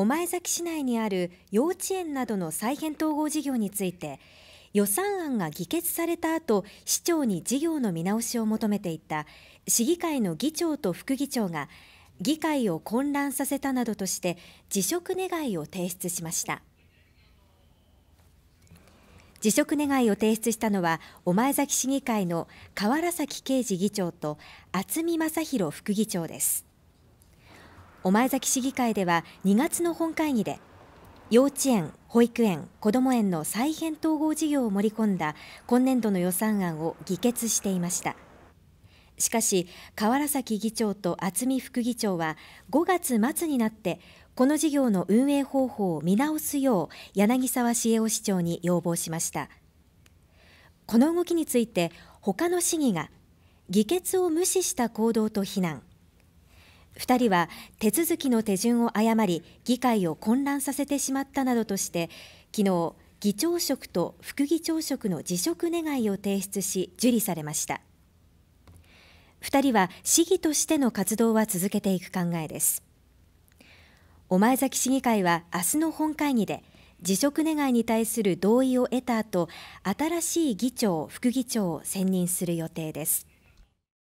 御前崎市内にある幼稚園などの再編統合事業について予算案が議決された後市長に事業の見直しを求めていた市議会の議長と副議長が議会を混乱させたなどとして辞職願を提出しました辞職願を提出したのは御前崎市議会の河原崎啓治議長と渥美正弘副議長です御前崎市議会では2月の本会議で幼稚園、保育園、こども園の再編統合事業を盛り込んだ今年度の予算案を議決していましたしかし河原崎議長と渥美副議長は5月末になってこの事業の運営方法を見直すよう柳沢茂雄市長に要望しましたこの動きについて他の市議が議決を無視した行動と非難2人は手続きの手順を誤り議会を混乱させてしまったなどとして昨日議長職と副議長職の辞職願を提出し受理されました2人は市議としての活動は続けていく考えです御前崎市議会は明日の本会議で辞職願に対する同意を得た後新しい議長副議長を選任する予定です